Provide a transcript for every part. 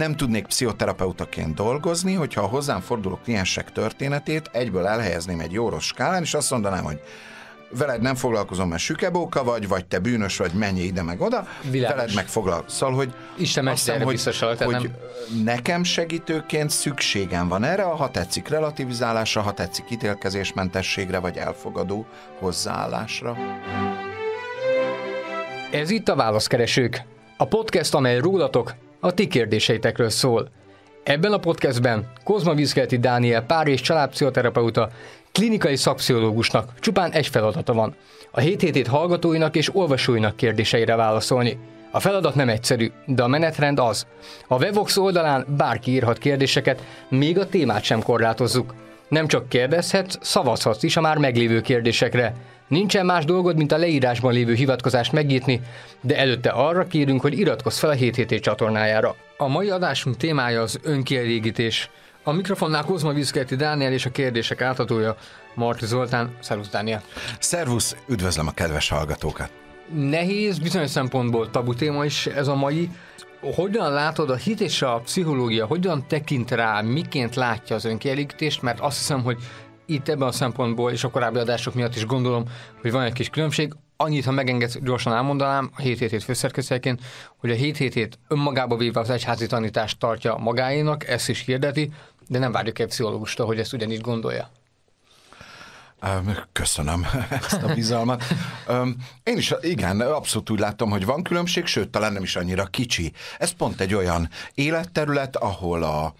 nem tudnék pszichoterapeutaként dolgozni, hogyha a hozzám forduló kliensek történetét egyből elhelyezném egy jóros skálán, és azt mondanám, hogy veled nem foglalkozom, mert sükebóka vagy, vagy te bűnös vagy, menj ide meg oda, Világos. veled meg foglalkozom. Szóval, hogy Isten azt hiszem, hogy, hogy nekem segítőként szükségem van erre, ha tetszik relativizálásra, ha tetszik ítélkezésmentességre, vagy elfogadó hozzáállásra. Ez itt a Válaszkeresők, a podcast, amely rólatok, a ti kérdéseitekről szól. Ebben a podcastben Kozma Vizkelti Dániel pár és családpszichoterapeuta, klinikai szakpszichológusnak csupán egy feladata van. A hétét hallgatóinak és olvasóinak kérdéseire válaszolni. A feladat nem egyszerű, de a menetrend az. A Vevox oldalán bárki írhat kérdéseket, még a témát sem korlátozzuk. Nem csak kérdezhetsz, szavazhatsz is a már meglévő kérdésekre. Nincsen más dolgod, mint a leírásban lévő hivatkozást megnyitni, de előtte arra kérünk, hogy iratkozz fel a 7 csatornájára. A mai adásunk témája az önkielégítés. A mikrofonnál Kozma Viszkerti Dániel és a kérdések átadója Marti Zoltán. Szervusz Dániel! Szervusz, üdvözlöm a kedves hallgatókat! Nehéz, bizonyos szempontból tabu téma is ez a mai. Hogyan látod a hit és a pszichológia, hogyan tekint rá, miként látja az önkielégítést, mert azt hiszem, hogy itt ebben a szempontból és a korábbi adások miatt is gondolom, hogy van egy kis különbség. Annyit, ha megengedsz, gyorsan elmondanám a hét főszerkesztőjeként, hogy a 777 önmagába véve az egyházi tanítást tartja magáénak, ezt is hirdeti, de nem várjuk egy pszichológusta, hogy ezt ugyanígy gondolja. Köszönöm ezt a bizalmat. Én is, igen, abszolút úgy láttam, hogy van különbség, sőt, talán nem is annyira kicsi. Ez pont egy olyan életterület, ahol a,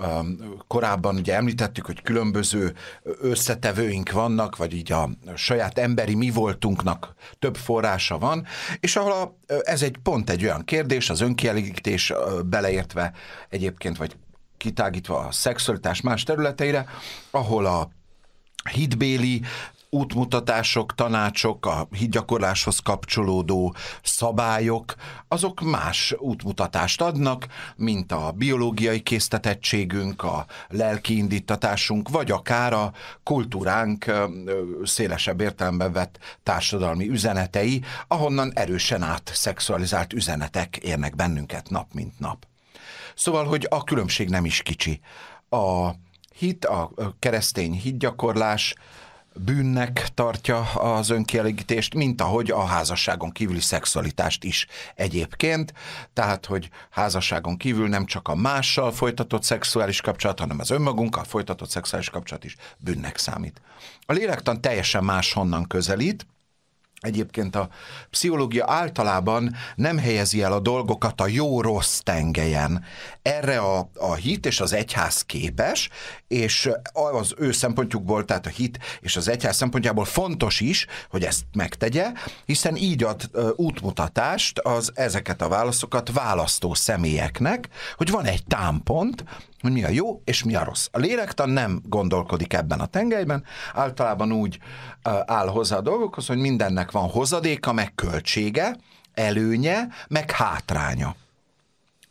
Um, korábban ugye említettük, hogy különböző összetevőink vannak, vagy így a saját emberi mi voltunknak több forrása van, és ahol a, ez egy pont egy olyan kérdés, az önkielégítés uh, beleértve egyébként, vagy kitágítva a szexualitás más területeire, ahol a hitbéli útmutatások, tanácsok, a hídgyakorláshoz kapcsolódó szabályok, azok más útmutatást adnak, mint a biológiai késztetettségünk, a lelki indítatásunk, vagy akár a kultúránk szélesebb értelemben vett társadalmi üzenetei, ahonnan erősen át szexualizált üzenetek érnek bennünket nap mint nap. Szóval, hogy a különbség nem is kicsi. A hit, a keresztény hitgyakorlás, bűnnek tartja az önkielégítést, mint ahogy a házasságon kívüli szexualitást is egyébként. Tehát, hogy házasságon kívül nem csak a mással folytatott szexuális kapcsolat, hanem az önmagunkkal folytatott szexuális kapcsolat is bűnnek számít. A lélektan teljesen máshonnan közelít, Egyébként a pszichológia általában nem helyezi el a dolgokat a jó-rossz tengelyen. Erre a, a hit és az egyház képes, és az ő szempontjukból, tehát a hit és az egyház szempontjából fontos is, hogy ezt megtegye, hiszen így ad útmutatást az ezeket a válaszokat választó személyeknek, hogy van egy támpont, hogy mi a jó és mi a rossz. A lélektan nem gondolkodik ebben a tengelyben, általában úgy áll hozzá a dolgokhoz, hogy mindennek van hozadéka, meg költsége, előnye, meg hátránya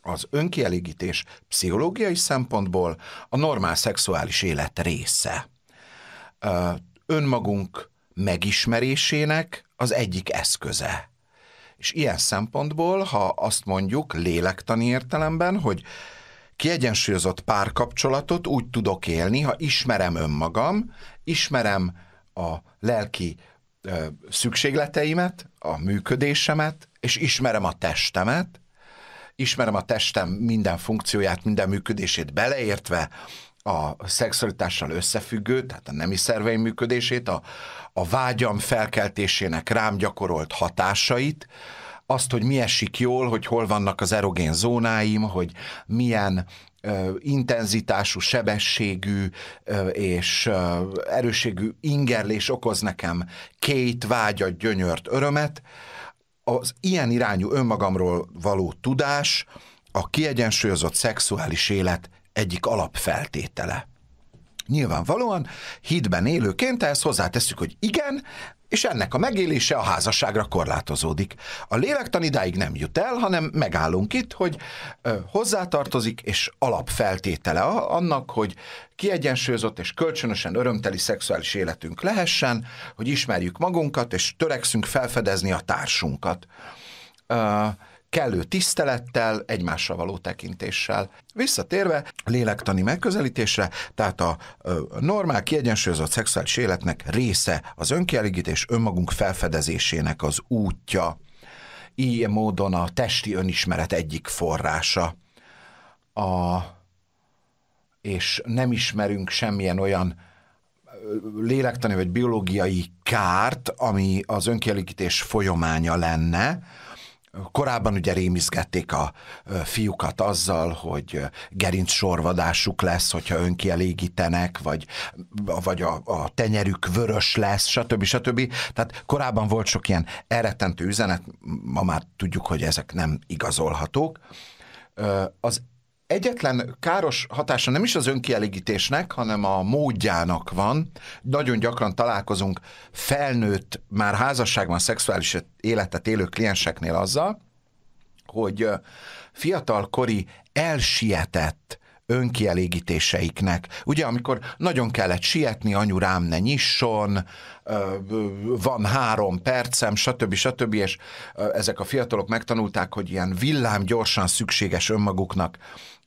az önkielégítés pszichológiai szempontból a normál szexuális élet része. Önmagunk megismerésének az egyik eszköze. És ilyen szempontból, ha azt mondjuk lélektani értelemben, hogy kiegyensúlyozott párkapcsolatot úgy tudok élni, ha ismerem önmagam, ismerem a lelki ö, szükségleteimet, a működésemet, és ismerem a testemet, ismerem a testem minden funkcióját, minden működését beleértve a szexualitással összefüggő, tehát a nemi szerveim működését, a, a vágyam felkeltésének rám gyakorolt hatásait, azt, hogy mi esik jól, hogy hol vannak az erogén zónáim, hogy milyen ö, intenzitású, sebességű ö, és ö, erőségű ingerlés okoz nekem két vágyat, gyönyört, örömet. Az ilyen irányú önmagamról való tudás a kiegyensúlyozott szexuális élet egyik alapfeltétele. Nyilvánvalóan hitben élőként ehhez hozzáteszük, hogy igen, és ennek a megélése a házasságra korlátozódik. A lélektan idáig nem jut el, hanem megállunk itt, hogy hozzátartozik, és alapfeltétele annak, hogy kiegyensúlyozott és kölcsönösen örömteli szexuális életünk lehessen, hogy ismerjük magunkat, és törekszünk felfedezni a társunkat kellő tisztelettel, egymással való tekintéssel. Visszatérve lélektani megközelítésre, tehát a normál, kiegyensúlyozott szexuális életnek része az önkielégítés önmagunk felfedezésének az útja. Ilyen módon a testi önismeret egyik forrása. A, és nem ismerünk semmilyen olyan lélektani vagy biológiai kárt, ami az önkielégítés folyamánya lenne, Korábban ugye rémizgették a fiúkat azzal, hogy gerinc sorvadásuk lesz, hogyha önkielégítenek, vagy, vagy a, a tenyerük vörös lesz, stb. stb. Tehát korábban volt sok ilyen elrettentő üzenet, ma már tudjuk, hogy ezek nem igazolhatók. Az egyetlen káros hatása nem is az önkielégítésnek, hanem a módjának van. Nagyon gyakran találkozunk felnőtt, már házasságban szexuális életet élő klienseknél azzal, hogy fiatalkori elsietett önkielégítéseiknek. Ugye, amikor nagyon kellett sietni, anyu rám ne nyisson, van három percem, stb. stb. És ezek a fiatalok megtanulták, hogy ilyen villám gyorsan szükséges önmaguknak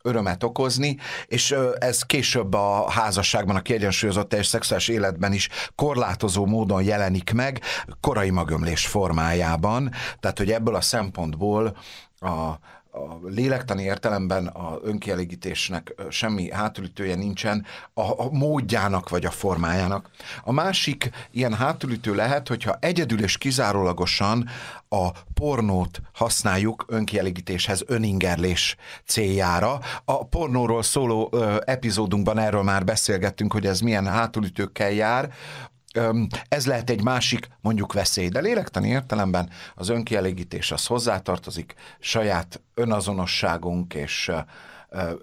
örömet okozni, és ez később a házasságban, a kiegyensúlyozott és szexuális életben is korlátozó módon jelenik meg, korai magömlés formájában. Tehát, hogy ebből a szempontból a, a lélektani értelemben a önkielégítésnek semmi hátulütője nincsen, a, a módjának vagy a formájának. A másik ilyen hátulütő lehet, hogyha egyedül és kizárólagosan a pornót használjuk önkielégítéshez, öningerlés céljára. A pornóról szóló ö, epizódunkban erről már beszélgettünk, hogy ez milyen hátulütőkkel jár ez lehet egy másik, mondjuk veszély. De lélektani értelemben az önkielégítés az hozzátartozik, saját önazonosságunk és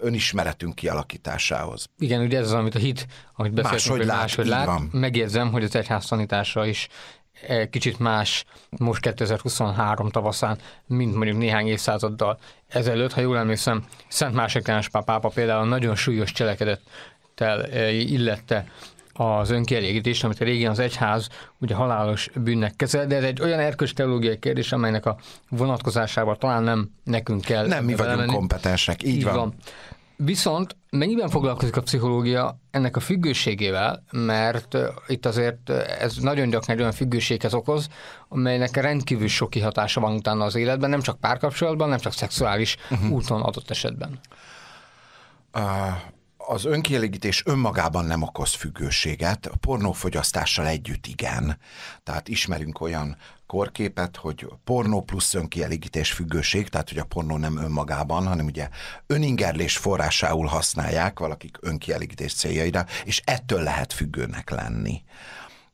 önismeretünk kialakításához. Igen, ugye ez az, amit a hit, amit beszéltünk, máshogy lát, máshogy lát. Van. hogy az egyház tanítása is eh, kicsit más most 2023 tavaszán, mint mondjuk néhány évszázaddal ezelőtt. Ha jól emlékszem, Szent Másik pápa például nagyon súlyos cselekedettel eh, illette az önkielégítést, amit régen az egyház ugye halálos bűnnek kezel, de ez egy olyan erkös teológiai kérdés, amelynek a vonatkozásával talán nem nekünk kell. Nem mi vagyunk lenni. kompetensek, így, így van. van. Viszont mennyiben foglalkozik a pszichológia ennek a függőségével, mert itt azért ez nagyon gyakran egy olyan függőséghez okoz, amelynek rendkívül sok kihatása van utána az életben, nem csak párkapcsolatban, nem csak szexuális uh-huh. úton adott esetben. Uh, az önkielégítés önmagában nem okoz függőséget, a pornófogyasztással együtt igen. Tehát ismerünk olyan korképet, hogy pornó plusz önkielégítés függőség, tehát hogy a pornó nem önmagában, hanem ugye öningerlés forrásául használják valakik önkielégítés céljaira, és ettől lehet függőnek lenni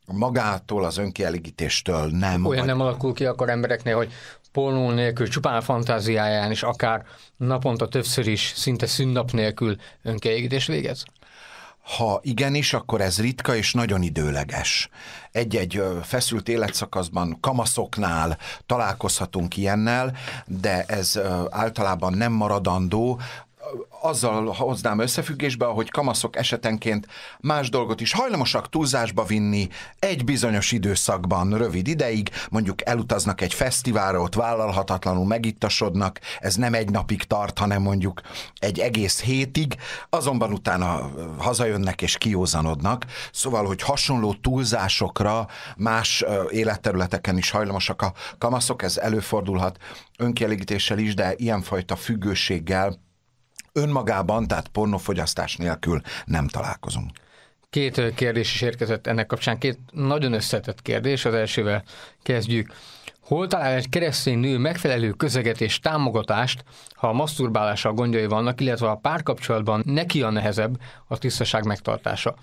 magától, az önkielégítéstől nem. Olyan vagy... nem alakul ki akkor embereknél, hogy polmul nélkül, csupán a fantáziáján is akár naponta többször is, szinte szünnap nélkül önkeégítés végez? Ha igenis, akkor ez ritka és nagyon időleges. Egy-egy feszült életszakaszban kamaszoknál találkozhatunk ilyennel, de ez általában nem maradandó, azzal hoznám összefüggésbe, ahogy kamaszok esetenként más dolgot is hajlamosak túlzásba vinni egy bizonyos időszakban, rövid ideig, mondjuk elutaznak egy fesztiválra, ott vállalhatatlanul megittasodnak, ez nem egy napig tart, hanem mondjuk egy egész hétig, azonban utána hazajönnek és kiózanodnak, szóval, hogy hasonló túlzásokra más életterületeken is hajlamosak a kamaszok, ez előfordulhat önkielégítéssel is, de ilyenfajta függőséggel önmagában, tehát pornofogyasztás nélkül nem találkozunk. Két kérdés is érkezett ennek kapcsán, két nagyon összetett kérdés, az elsővel kezdjük. Hol talál egy keresztény nő megfelelő közeget és támogatást, ha a masturbálással gondjai vannak, illetve a párkapcsolatban neki a nehezebb a tisztaság megtartása?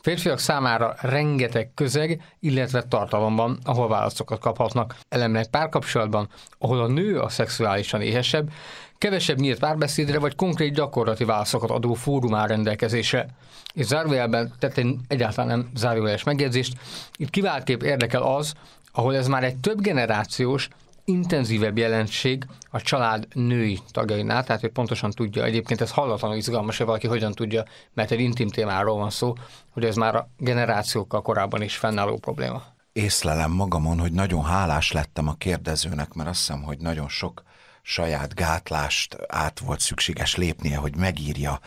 Férfiak számára rengeteg közeg, illetve tartalom van, ahol válaszokat kaphatnak. Elemnek párkapcsolatban, ahol a nő a szexuálisan éhesebb, kevesebb nyílt párbeszédre vagy konkrét gyakorlati válaszokat adó fórum áll rendelkezésre. És zárójelben tett egy egyáltalán nem zárójeles megjegyzést, itt kiváltképp érdekel az, ahol ez már egy több generációs, intenzívebb jelenség a család női tagjainál, tehát hogy pontosan tudja, egyébként ez hallatlanul izgalmas, hogy valaki hogyan tudja, mert egy intim témáról van szó, hogy ez már a generációkkal korábban is fennálló probléma észlelem magamon, hogy nagyon hálás lettem a kérdezőnek, mert azt hiszem, hogy nagyon sok saját gátlást át volt szükséges lépnie, hogy megírja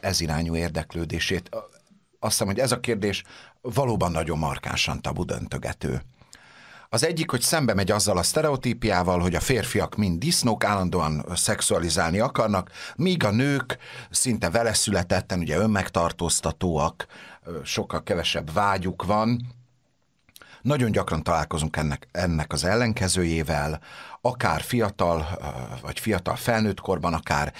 ez irányú érdeklődését. Azt hiszem, hogy ez a kérdés valóban nagyon markánsan tabu döntögető. Az egyik, hogy szembe megy azzal a sztereotípiával, hogy a férfiak mind disznók, állandóan szexualizálni akarnak, míg a nők szinte veleszületetten, ugye önmegtartóztatóak, sokkal kevesebb vágyuk van, nagyon gyakran találkozunk ennek, ennek az ellenkezőjével, akár fiatal, vagy fiatal felnőtt korban, akár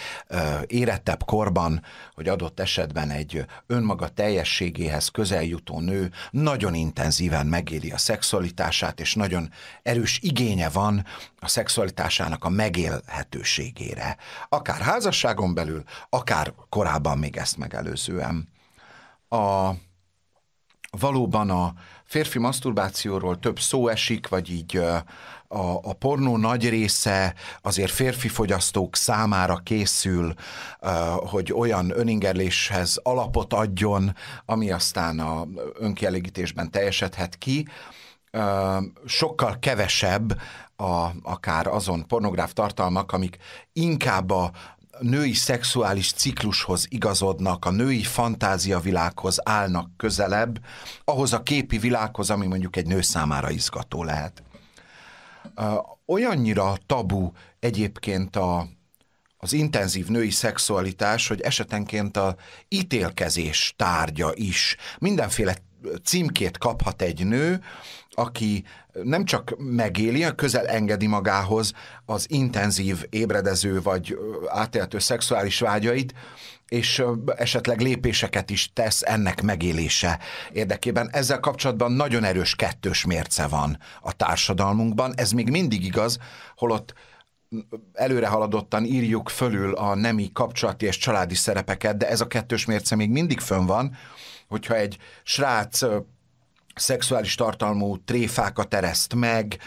érettebb korban, hogy adott esetben egy önmaga teljességéhez közel jutó nő nagyon intenzíven megéli a szexualitását, és nagyon erős igénye van a szexualitásának a megélhetőségére. Akár házasságon belül, akár korábban még ezt megelőzően. A valóban a férfi maszturbációról több szó esik, vagy így a, a pornó nagy része azért férfi fogyasztók számára készül, hogy olyan öningerléshez alapot adjon, ami aztán a önkielégítésben teljesedhet ki. Sokkal kevesebb a, akár azon pornográf tartalmak, amik inkább a női szexuális ciklushoz igazodnak, a női fantáziavilághoz állnak közelebb, ahhoz a képi világhoz, ami mondjuk egy nő számára izgató lehet. Olyannyira tabu egyébként a, az intenzív női szexualitás, hogy esetenként a ítélkezés tárgya is. Mindenféle címkét kaphat egy nő, aki nem csak megéli, közel engedi magához az intenzív ébredező vagy átélhető szexuális vágyait, és esetleg lépéseket is tesz ennek megélése érdekében. Ezzel kapcsolatban nagyon erős kettős mérce van a társadalmunkban. Ez még mindig igaz, holott előrehaladottan írjuk fölül a nemi kapcsolati és családi szerepeket, de ez a kettős mérce még mindig fönn van, hogyha egy srác szexuális tartalmú tréfákat ereszt meg,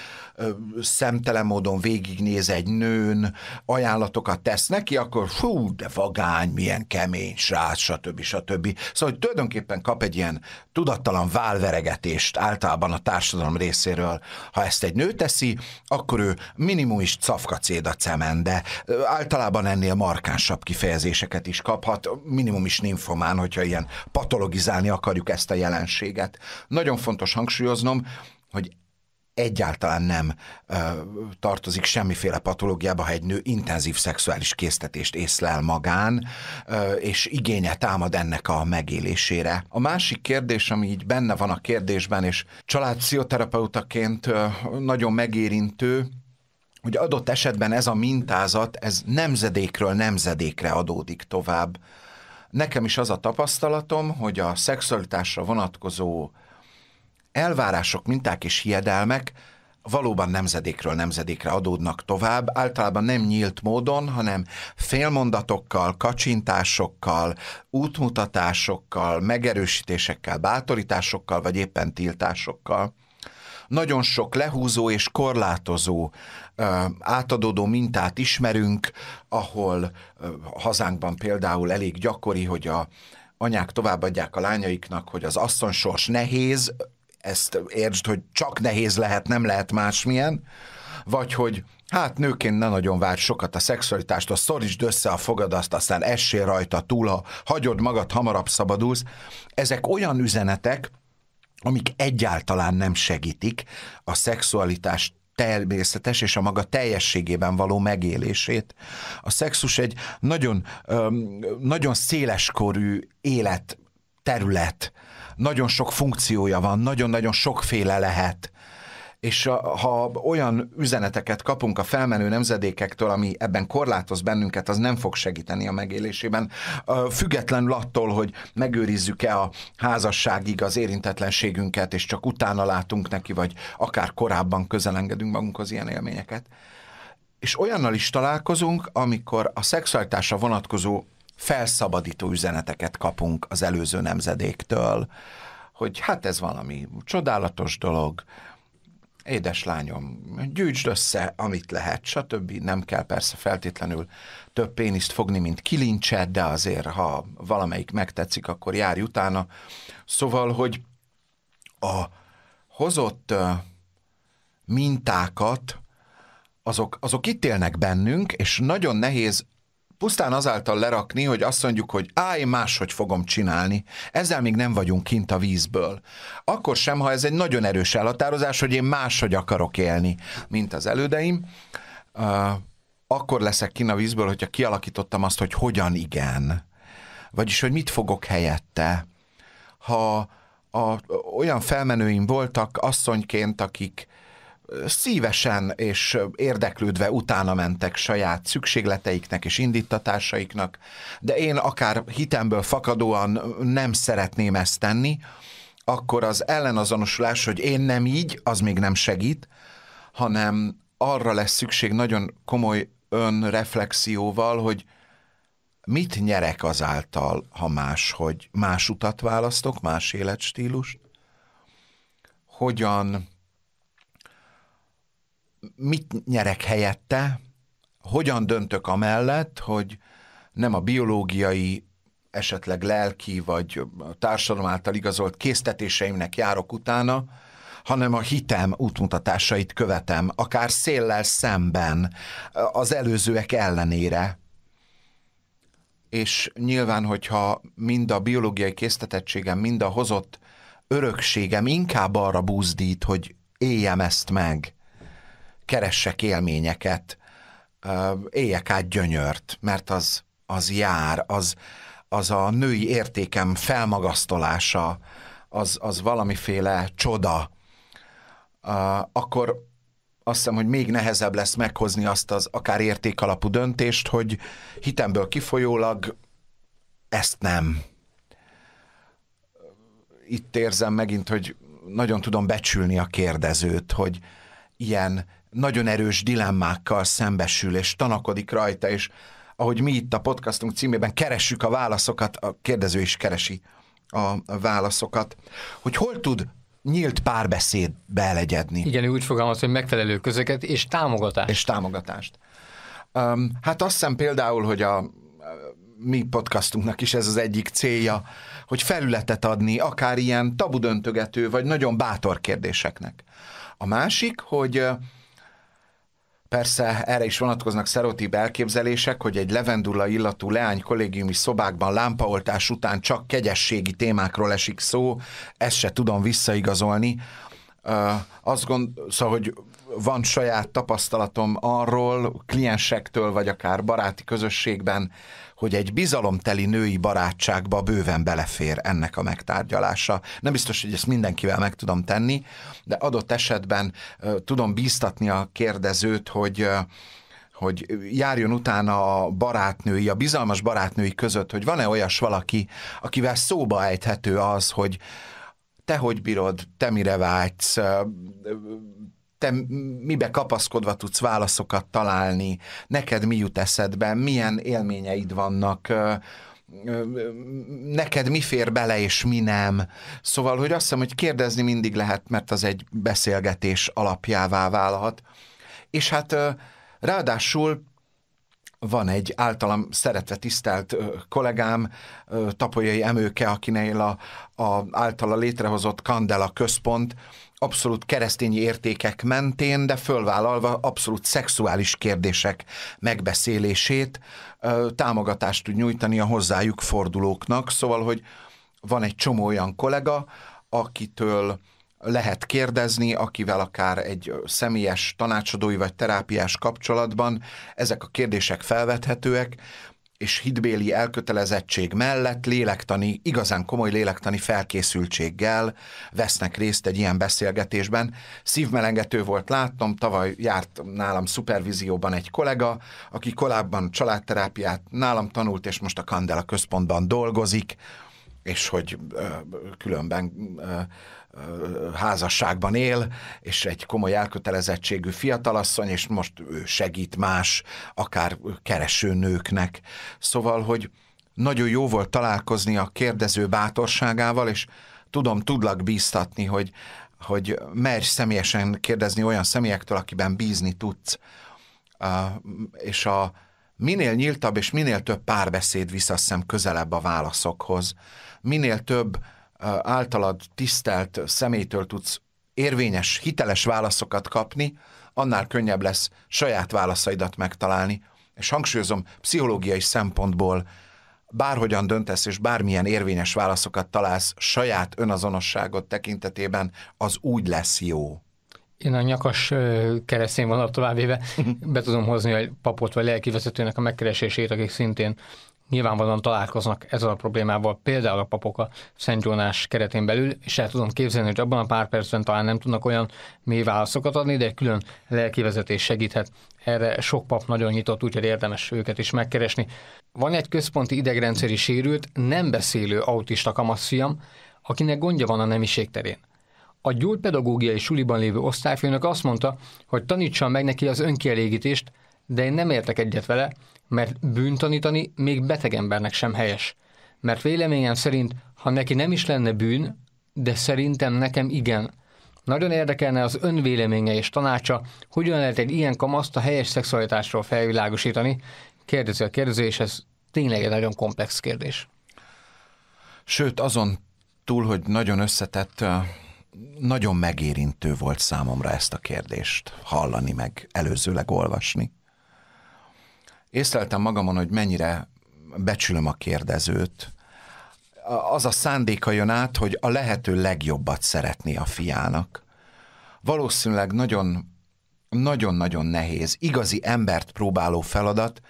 szemtelen módon végignéz egy nőn, ajánlatokat tesz neki, akkor fú, de vagány, milyen kemény srác, stb. stb. Szóval hogy tulajdonképpen kap egy ilyen tudattalan válveregetést általában a társadalom részéről. Ha ezt egy nő teszi, akkor ő minimum is cafka céda de Általában ennél markánsabb kifejezéseket is kaphat, minimum is ninfomán, hogyha ilyen patologizálni akarjuk ezt a jelenséget. Nagyon fontos hangsúlyoznom, hogy egyáltalán nem ö, tartozik semmiféle patológiába, ha egy nő intenzív szexuális késztetést észlel magán, ö, és igénye támad ennek a megélésére. A másik kérdés, ami így benne van a kérdésben, és családpszichoterapeutaként ö, nagyon megérintő, hogy adott esetben ez a mintázat, ez nemzedékről nemzedékre adódik tovább. Nekem is az a tapasztalatom, hogy a szexualitásra vonatkozó elvárások, minták és hiedelmek valóban nemzedékről nemzedékre adódnak tovább, általában nem nyílt módon, hanem félmondatokkal, kacsintásokkal, útmutatásokkal, megerősítésekkel, bátorításokkal, vagy éppen tiltásokkal nagyon sok lehúzó és korlátozó átadódó mintát ismerünk, ahol hazánkban például elég gyakori, hogy a anyák továbbadják a lányaiknak, hogy az asszonsors nehéz, ezt értsd, hogy csak nehéz lehet, nem lehet másmilyen, vagy hogy hát nőként ne nagyon vár sokat a szexualitástól, szorítsd össze a fogadaszt, aztán essél rajta túl, ha hagyod magad, hamarabb szabadulsz. Ezek olyan üzenetek, amik egyáltalán nem segítik a szexualitást természetes és a maga teljességében való megélését. A szexus egy nagyon, nagyon széleskorű élet terület, nagyon sok funkciója van, nagyon-nagyon sokféle lehet. És uh, ha olyan üzeneteket kapunk a felmenő nemzedékektől, ami ebben korlátoz bennünket, az nem fog segíteni a megélésében. Uh, függetlenül attól, hogy megőrizzük-e a házasságig az érintetlenségünket, és csak utána látunk neki, vagy akár korábban közelengedünk magunkhoz ilyen élményeket. És olyannal is találkozunk, amikor a szexualitásra vonatkozó felszabadító üzeneteket kapunk az előző nemzedéktől, hogy hát ez valami csodálatos dolog, édes lányom, gyűjtsd össze, amit lehet, stb. Nem kell persze feltétlenül több péniszt fogni, mint kilincset, de azért, ha valamelyik megtetszik, akkor járj utána. Szóval, hogy a hozott mintákat, azok, azok itt élnek bennünk, és nagyon nehéz pusztán azáltal lerakni, hogy azt mondjuk, hogy á, én máshogy fogom csinálni, ezzel még nem vagyunk kint a vízből. Akkor sem, ha ez egy nagyon erős elhatározás, hogy én máshogy akarok élni, mint az elődeim, uh, akkor leszek kint a vízből, hogyha kialakítottam azt, hogy hogyan igen. Vagyis, hogy mit fogok helyette. Ha a, olyan felmenőim voltak asszonyként, akik szívesen és érdeklődve utána mentek saját szükségleteiknek és indítatásaiknak, de én akár hitemből fakadóan nem szeretném ezt tenni, akkor az ellenazonosulás, hogy én nem így, az még nem segít, hanem arra lesz szükség nagyon komoly önreflexióval, hogy mit nyerek azáltal, ha más, hogy más utat választok, más életstílust, hogyan mit nyerek helyette, hogyan döntök amellett, hogy nem a biológiai, esetleg lelki vagy a társadalom által igazolt késztetéseimnek járok utána, hanem a hitem útmutatásait követem, akár széllel szemben, az előzőek ellenére. És nyilván, hogyha mind a biológiai késztetettségem, mind a hozott örökségem inkább arra búzdít, hogy éljem ezt meg, keressek élményeket, éljek át gyönyört, mert az, az jár, az, az a női értékem felmagasztolása, az, az valamiféle csoda, akkor azt hiszem, hogy még nehezebb lesz meghozni azt az akár értékalapú döntést, hogy hitemből kifolyólag ezt nem. Itt érzem megint, hogy nagyon tudom becsülni a kérdezőt, hogy ilyen nagyon erős dilemmákkal szembesül, és tanakodik rajta, és ahogy mi itt a podcastunk címében keressük a válaszokat, a kérdező is keresi a válaszokat, hogy hol tud nyílt párbeszéd belegyedni. Igen, úgy fogalmaz, hogy megfelelő közeget és támogatást. És támogatást. Um, hát azt hiszem például, hogy a, a mi podcastunknak is ez az egyik célja, hogy felületet adni akár ilyen tabudöntögető vagy nagyon bátor kérdéseknek. A másik, hogy uh, Persze erre is vonatkoznak szerotíbe elképzelések, hogy egy levendula illatú leány kollégiumi szobákban lámpaoltás után csak kegyességi témákról esik szó, ezt se tudom visszaigazolni. azt gond, szóval, hogy van saját tapasztalatom arról, kliensektől, vagy akár baráti közösségben, hogy egy bizalomteli női barátságba bőven belefér ennek a megtárgyalása. Nem biztos, hogy ezt mindenkivel meg tudom tenni, de adott esetben uh, tudom bíztatni a kérdezőt, hogy uh, hogy járjon utána a barátnői, a bizalmas barátnői között, hogy van-e olyas valaki, akivel szóba ejthető az, hogy te hogy bírod, te mire vágysz, te mibe kapaszkodva tudsz válaszokat találni, neked mi jut eszedbe, milyen élményeid vannak, neked mi fér bele, és mi nem. Szóval, hogy azt hiszem, hogy kérdezni mindig lehet, mert az egy beszélgetés alapjává válhat. És hát ráadásul van egy általam szeretve tisztelt kollégám, Tapolyai Emőke, akinél a, a általa létrehozott Kandela Központ abszolút keresztény értékek mentén, de fölvállalva abszolút szexuális kérdések megbeszélését, támogatást tud nyújtani a hozzájuk fordulóknak. Szóval, hogy van egy csomó olyan kollega, akitől lehet kérdezni, akivel akár egy személyes tanácsadói vagy terápiás kapcsolatban ezek a kérdések felvethetőek, és hitbéli elkötelezettség mellett lélektani, igazán komoly lélektani felkészültséggel vesznek részt egy ilyen beszélgetésben. Szívmelengető volt látnom, tavaly járt nálam szupervízióban egy kollega, aki korábban családterápiát nálam tanult, és most a Kandela központban dolgozik, és hogy ö, különben ö, házasságban él, és egy komoly elkötelezettségű fiatalasszony, és most ő segít más, akár kereső nőknek. Szóval, hogy nagyon jó volt találkozni a kérdező bátorságával, és tudom, tudlak bíztatni, hogy, hogy merj személyesen kérdezni olyan személyektől, akiben bízni tudsz. És a minél nyíltabb és minél több párbeszéd visz, közelebb a válaszokhoz. Minél több általad tisztelt szemétől tudsz érvényes, hiteles válaszokat kapni, annál könnyebb lesz saját válaszaidat megtalálni. És hangsúlyozom, pszichológiai szempontból bárhogyan döntesz, és bármilyen érvényes válaszokat találsz saját önazonosságot tekintetében, az úgy lesz jó. Én a nyakas keresztény vonalat továbbéve be tudom hozni a papot vagy lelkivezetőnek a megkeresését, akik szintén nyilvánvalóan találkoznak ezzel a problémával, például a papok a Szent Jónás keretén belül, és el tudom képzelni, hogy abban a pár percben talán nem tudnak olyan mély válaszokat adni, de egy külön lelkivezetés segíthet. Erre sok pap nagyon nyitott, úgyhogy érdemes őket is megkeresni. Van egy központi idegrendszeri sérült, nem beszélő autista kamaszfiam, akinek gondja van a nemiség terén. A gyógypedagógiai suliban lévő osztályfőnök azt mondta, hogy tanítsa meg neki az önkielégítést, de én nem értek egyet vele, mert bűntanítani még beteg embernek sem helyes. Mert véleményem szerint, ha neki nem is lenne bűn, de szerintem nekem igen. Nagyon érdekelne az önvéleménye és tanácsa, hogyan lehet egy ilyen kamaszt a helyes szexualitásról felvilágosítani. Kérdezi a kérdező, és ez tényleg egy nagyon komplex kérdés. Sőt, azon túl, hogy nagyon összetett, nagyon megérintő volt számomra ezt a kérdést hallani, meg előzőleg olvasni észleltem magamon, hogy mennyire becsülöm a kérdezőt. Az a szándéka jön át, hogy a lehető legjobbat szeretné a fiának. Valószínűleg nagyon nagyon-nagyon nehéz, igazi embert próbáló feladat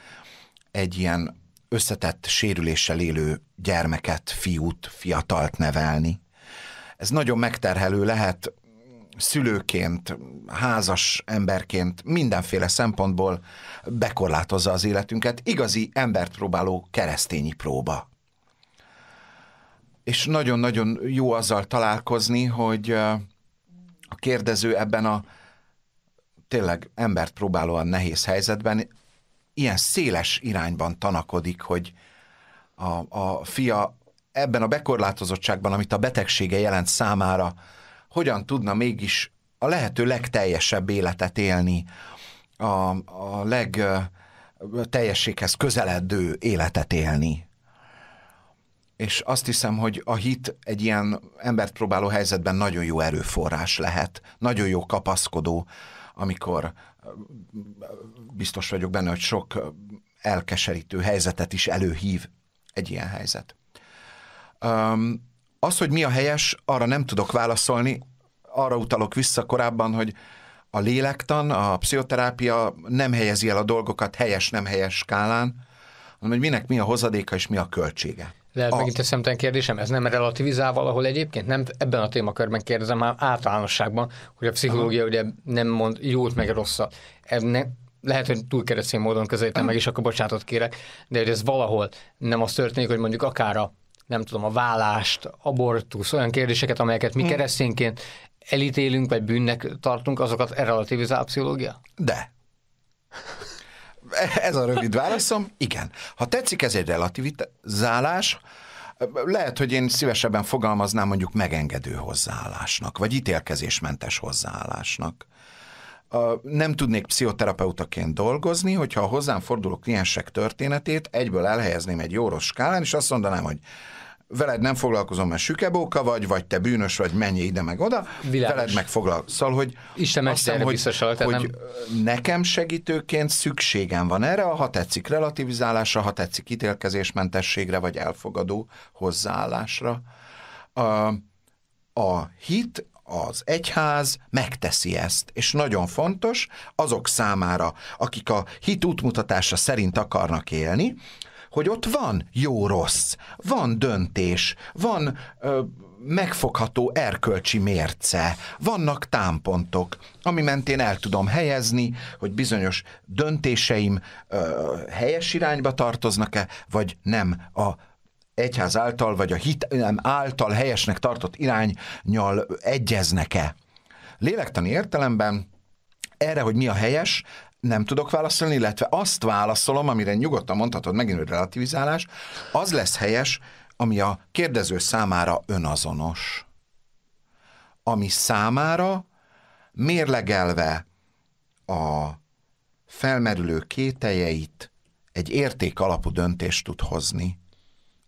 egy ilyen összetett sérüléssel élő gyermeket, fiút, fiatalt nevelni. Ez nagyon megterhelő lehet szülőként, házas emberként, mindenféle szempontból bekorlátozza az életünket. Igazi embert próbáló keresztényi próba. És nagyon-nagyon jó azzal találkozni, hogy a kérdező ebben a tényleg embert próbálóan nehéz helyzetben ilyen széles irányban tanakodik, hogy a, a fia ebben a bekorlátozottságban, amit a betegsége jelent számára, hogyan tudna mégis a lehető legteljesebb életet élni, a, a leg teljességhez közeledő életet élni. És azt hiszem, hogy a hit egy ilyen embert próbáló helyzetben nagyon jó erőforrás lehet, nagyon jó kapaszkodó, amikor biztos vagyok benne, hogy sok elkeserítő helyzetet is előhív egy ilyen helyzet. Az, hogy mi a helyes, arra nem tudok válaszolni, arra utalok vissza korábban, hogy a lélektan, a pszichoterápia nem helyezi el a dolgokat helyes-nem helyes skálán, hanem hogy minek mi a hozadéka és mi a költsége. Lehet a... megint a szemtelen kérdésem, ez nem relativizál valahol egyébként? Nem ebben a témakörben kérdezem, már általánosságban, hogy a pszichológia Aha. ugye nem mond jót meg rosszat. Ennek lehet, hogy túl keresztény módon közelítem meg, és akkor bocsánatot kérek, de hogy ez valahol nem az történik, hogy mondjuk akár a nem tudom, a vállást, abortusz, olyan kérdéseket, amelyeket mi hmm. keresztényként elítélünk, vagy bűnnek tartunk, azokat relativizál a pszichológia? De. Ez a rövid válaszom, igen. Ha tetszik, ez egy relativizálás, lehet, hogy én szívesebben fogalmaznám mondjuk megengedő hozzáállásnak, vagy ítélkezésmentes hozzáállásnak a, nem tudnék pszichoterapeutaként dolgozni, hogyha a hozzám forduló kliensek történetét egyből elhelyezném egy rossz skálán, és azt mondanám, hogy veled nem foglalkozom, mert sükebóka vagy, vagy te bűnös vagy, menj ide meg oda, Világos. veled meg foglalkozom. Szóval, hogy Isten azt hiszem, hogy, hogy nem... nekem segítőként szükségem van erre, ha tetszik relativizálásra, ha tetszik ítélkezésmentességre, vagy elfogadó hozzáállásra. Uh, a hit, az egyház megteszi ezt, és nagyon fontos azok számára, akik a hit útmutatása szerint akarnak élni, hogy ott van jó-rossz, van döntés, van ö, megfogható erkölcsi mérce, vannak támpontok, ami mentén el tudom helyezni, hogy bizonyos döntéseim ö, helyes irányba tartoznak-e, vagy nem a egyház által, vagy a hit nem, által helyesnek tartott iránynyal egyeznek-e. Lélektani értelemben erre, hogy mi a helyes, nem tudok válaszolni, illetve azt válaszolom, amire nyugodtan mondhatod, megint egy relativizálás, az lesz helyes, ami a kérdező számára önazonos. Ami számára mérlegelve a felmerülő kételjeit egy érték alapú döntést tud hozni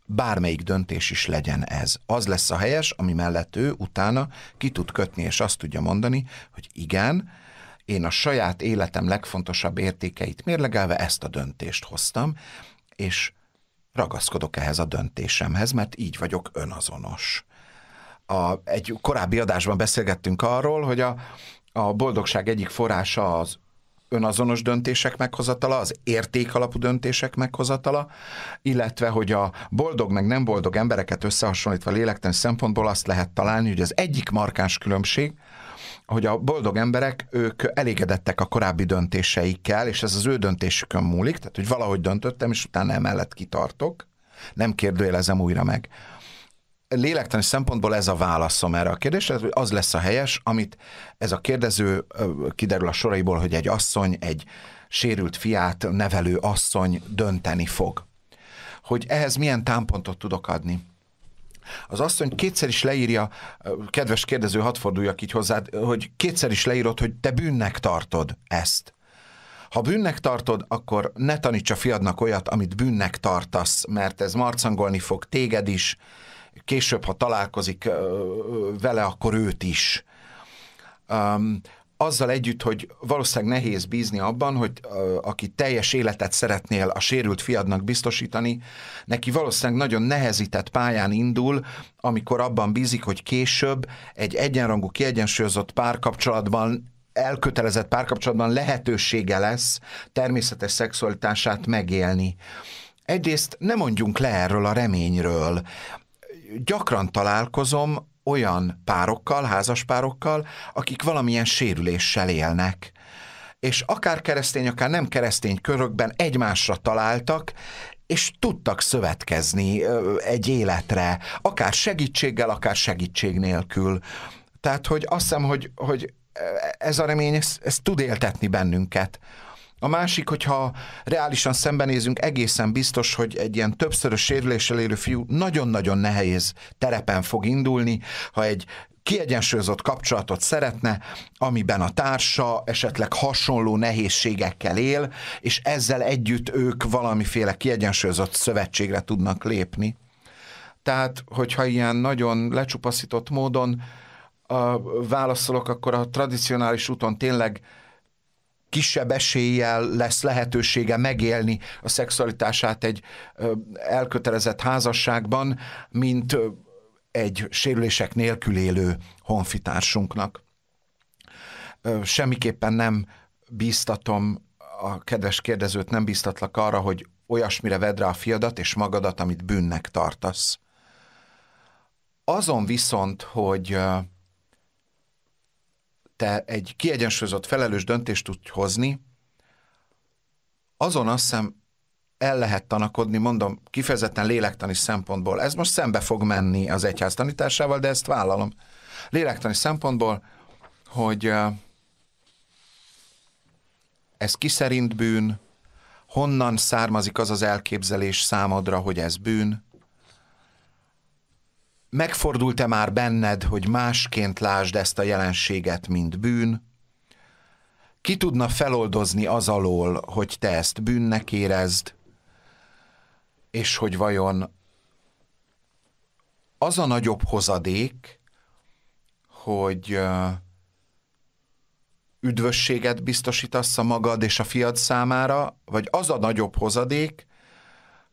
bármelyik döntés is legyen ez. Az lesz a helyes, ami mellett ő utána ki tud kötni, és azt tudja mondani, hogy igen, én a saját életem legfontosabb értékeit mérlegelve ezt a döntést hoztam, és ragaszkodok ehhez a döntésemhez, mert így vagyok önazonos. A, egy korábbi adásban beszélgettünk arról, hogy a, a boldogság egyik forrása az önazonos döntések meghozatala, az értékalapú döntések meghozatala, illetve hogy a boldog meg nem boldog embereket összehasonlítva lélektelen szempontból azt lehet találni, hogy az egyik markáns különbség, hogy a boldog emberek, ők elégedettek a korábbi döntéseikkel, és ez az ő döntésükön múlik, tehát hogy valahogy döntöttem, és utána emellett kitartok, nem kérdőjelezem újra meg lélektani szempontból ez a válaszom erre a kérdésre, hogy az lesz a helyes, amit ez a kérdező kiderül a soraiból, hogy egy asszony, egy sérült fiát nevelő asszony dönteni fog. Hogy ehhez milyen támpontot tudok adni? Az asszony kétszer is leírja, kedves kérdező, hadd forduljak így hozzád, hogy kétszer is leírod, hogy te bűnnek tartod ezt. Ha bűnnek tartod, akkor ne taníts a fiadnak olyat, amit bűnnek tartasz, mert ez marcangolni fog téged is, később, ha találkozik vele, akkor őt is. Um, azzal együtt, hogy valószínűleg nehéz bízni abban, hogy aki teljes életet szeretnél a sérült fiadnak biztosítani, neki valószínűleg nagyon nehezített pályán indul, amikor abban bízik, hogy később egy egyenrangú, kiegyensúlyozott párkapcsolatban elkötelezett párkapcsolatban lehetősége lesz természetes szexualitását megélni. Egyrészt ne mondjunk le erről a reményről gyakran találkozom olyan párokkal, házaspárokkal, akik valamilyen sérüléssel élnek és akár keresztény, akár nem keresztény körökben egymásra találtak, és tudtak szövetkezni egy életre, akár segítséggel, akár segítség nélkül. Tehát, hogy azt hiszem, hogy, hogy ez a remény, ez, ez tud éltetni bennünket, a másik, hogyha reálisan szembenézünk, egészen biztos, hogy egy ilyen többszörös sérüléssel élő fiú nagyon-nagyon nehéz terepen fog indulni, ha egy kiegyensúlyozott kapcsolatot szeretne, amiben a társa esetleg hasonló nehézségekkel él, és ezzel együtt ők valamiféle kiegyensúlyozott szövetségre tudnak lépni. Tehát, hogyha ilyen nagyon lecsupaszított módon a, válaszolok, akkor a tradicionális úton tényleg kisebb eséllyel lesz lehetősége megélni a szexualitását egy elkötelezett házasságban, mint egy sérülések nélkül élő honfitársunknak. Semmiképpen nem bíztatom a kedves kérdezőt, nem bíztatlak arra, hogy olyasmire vedd rá a fiadat és magadat, amit bűnnek tartasz. Azon viszont, hogy te egy kiegyensúlyozott, felelős döntést tudj hozni, azon azt hiszem el lehet tanakodni, mondom, kifejezetten lélektani szempontból. Ez most szembe fog menni az egyház tanításával, de ezt vállalom. Lélektani szempontból, hogy ez ki szerint bűn, honnan származik az az elképzelés számodra, hogy ez bűn, Megfordult-e már benned, hogy másként lásd ezt a jelenséget, mint bűn? Ki tudna feloldozni az alól, hogy te ezt bűnnek érezd, és hogy vajon az a nagyobb hozadék, hogy üdvösséget biztosítasz a magad és a fiad számára, vagy az a nagyobb hozadék,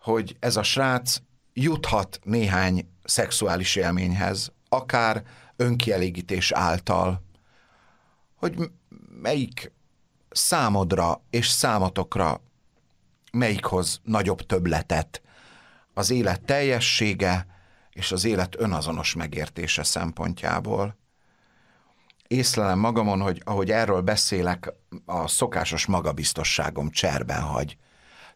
hogy ez a srác juthat néhány szexuális élményhez, akár önkielégítés által, hogy melyik számodra és számotokra melyikhoz nagyobb töbletet az élet teljessége és az élet önazonos megértése szempontjából. Észlelem magamon, hogy ahogy erről beszélek, a szokásos magabiztosságom cserben hagy.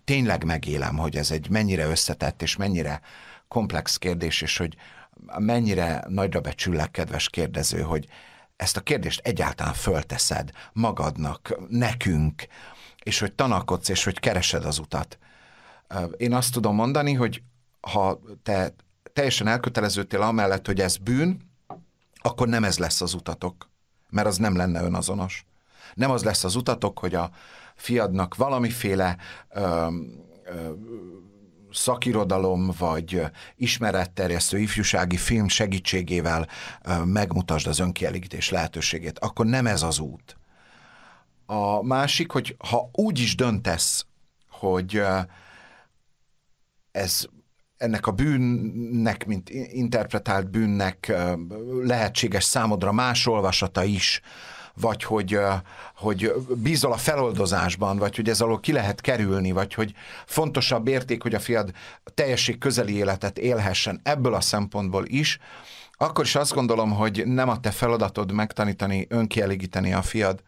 Tényleg megélem, hogy ez egy mennyire összetett és mennyire komplex kérdés, és hogy mennyire nagyra becsüllek, kedves kérdező, hogy ezt a kérdést egyáltalán fölteszed magadnak, nekünk, és hogy tanakodsz, és hogy keresed az utat. Én azt tudom mondani, hogy ha te teljesen elköteleződtél amellett, hogy ez bűn, akkor nem ez lesz az utatok, mert az nem lenne önazonos. Nem az lesz az utatok, hogy a fiadnak valamiféle ö, ö, szakirodalom vagy ismeretterjesztő ifjúsági film segítségével megmutasd az önkielégítés lehetőségét, akkor nem ez az út. A másik, hogy ha úgy is döntesz, hogy ez ennek a bűnnek, mint interpretált bűnnek lehetséges számodra más olvasata is, vagy hogy, hogy bízol a feloldozásban, vagy hogy ez alól ki lehet kerülni, vagy hogy fontosabb érték, hogy a fiad teljesség közeli életet élhessen ebből a szempontból is, akkor is azt gondolom, hogy nem a te feladatod megtanítani, önkielégíteni a fiad,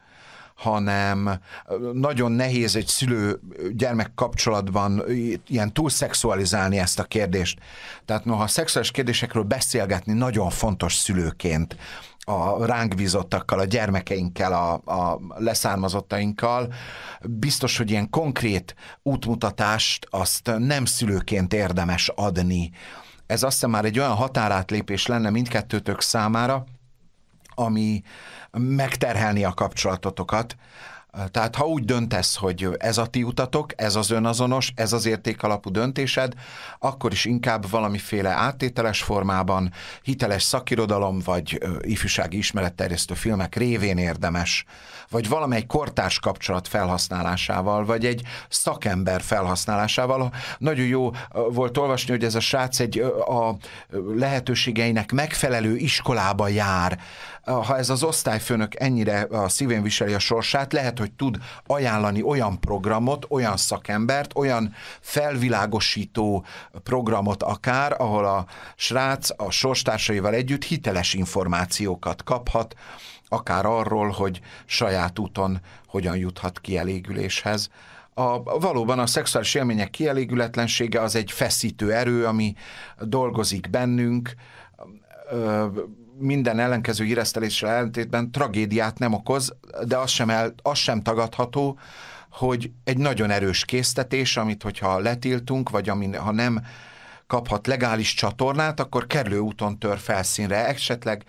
hanem nagyon nehéz egy szülő-gyermek kapcsolatban ilyen túlszexualizálni ezt a kérdést. Tehát noha a szexuális kérdésekről beszélgetni nagyon fontos szülőként, a ránk bízottakkal, a gyermekeinkkel, a, a leszármazottainkkal. Biztos, hogy ilyen konkrét útmutatást azt nem szülőként érdemes adni. Ez azt hiszem már egy olyan határátlépés lenne mindkettőtök számára, ami megterhelni a kapcsolatotokat, tehát ha úgy döntesz, hogy ez a ti utatok, ez az önazonos, ez az értékalapú döntésed, akkor is inkább valamiféle áttételes formában, hiteles szakirodalom vagy ifjúsági ismeretterjesztő filmek révén érdemes, vagy valamely kortárs kapcsolat felhasználásával, vagy egy szakember felhasználásával. Nagyon jó volt olvasni, hogy ez a srác egy a lehetőségeinek megfelelő iskolába jár, ha ez az osztályfőnök ennyire a szívén viseli a sorsát, lehet, hogy tud ajánlani olyan programot, olyan szakembert, olyan felvilágosító programot akár, ahol a srác a sorstársaival együtt hiteles információkat kaphat, akár arról, hogy saját úton hogyan juthat kielégüléshez. A, valóban a szexuális élmények kielégületlensége az egy feszítő erő, ami dolgozik bennünk, ö, minden ellenkező híreszteléssel ellentétben tragédiát nem okoz, de az sem, el, az sem tagadható, hogy egy nagyon erős késztetés, amit hogyha letiltunk, vagy amin, ha nem kaphat legális csatornát, akkor kerülő úton tör felszínre, esetleg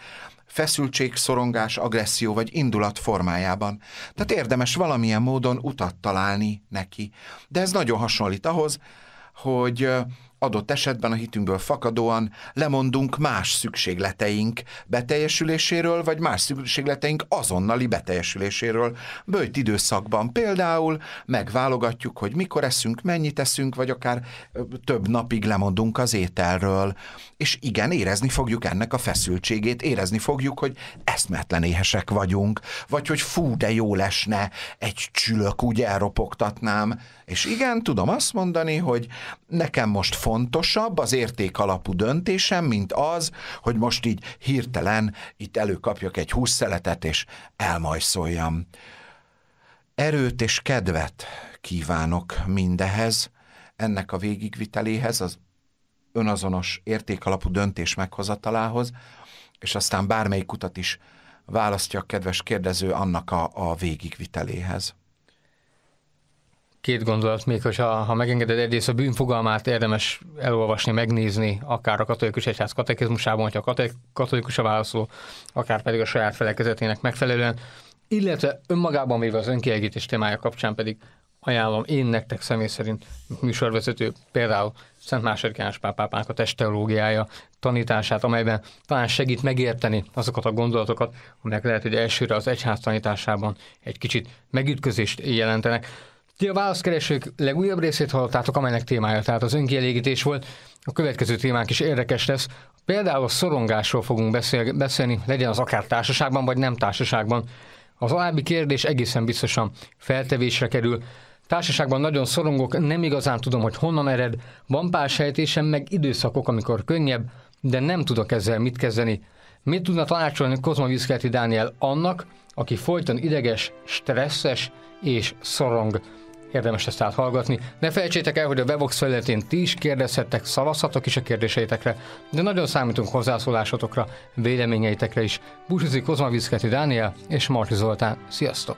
feszültség, szorongás, agresszió vagy indulat formájában. Tehát érdemes valamilyen módon utat találni neki. De ez nagyon hasonlít ahhoz, hogy adott esetben a hitünkből fakadóan lemondunk más szükségleteink beteljesüléséről, vagy más szükségleteink azonnali beteljesüléséről. Bőjt időszakban például megválogatjuk, hogy mikor eszünk, mennyit eszünk, vagy akár több napig lemondunk az ételről. És igen, érezni fogjuk ennek a feszültségét, érezni fogjuk, hogy eszmetlen éhesek vagyunk, vagy hogy fú, de jó lesne, egy csülök úgy elropogtatnám, és igen, tudom azt mondani, hogy nekem most fontosabb az alapú döntésem, mint az, hogy most így hirtelen itt előkapjak egy húsz szeletet, és elmajszoljam. Erőt és kedvet kívánok mindehez, ennek a végigviteléhez, az önazonos értékalapú döntés meghozatalához, és aztán bármelyik utat is választja a kedves kérdező annak a, a végigviteléhez két gondolat még, hogyha, ha megengeded egyrészt a bűnfogalmát érdemes elolvasni, megnézni, akár a katolikus egyház katekizmusában, hogyha a katolikus a válaszol, akár pedig a saját felekezetének megfelelően, illetve önmagában véve az önkiegítés témája kapcsán pedig ajánlom én nektek személy szerint műsorvezető például Szent Második János Pápának a testeológiája tanítását, amelyben talán segít megérteni azokat a gondolatokat, amelyek lehet, hogy elsőre az egyház tanításában egy kicsit megütközést jelentenek. Ti a válaszkeresők legújabb részét hallottátok, amelynek témája tehát az önkielégítés volt. A következő témánk is érdekes lesz. Például a szorongásról fogunk beszél, beszélni, legyen az akár társaságban, vagy nem társaságban. Az alábbi kérdés egészen biztosan feltevésre kerül. Társaságban nagyon szorongok, nem igazán tudom, hogy honnan ered, van pár sejtésem, meg időszakok, amikor könnyebb, de nem tudok ezzel mit kezdeni. Mit tudna tanácsolni Kozma Viszkelti Dániel annak, aki folyton ideges, stresszes és szorong? Érdemes ezt áthallgatni. Ne felejtsétek el, hogy a Webox felületén ti is kérdezhettek, szavazhatok is a kérdéseitekre, de nagyon számítunk hozzászólásotokra, véleményeitekre is. Búcsúzik Kozma Vizketi Dániel és Marti Zoltán. Sziasztok!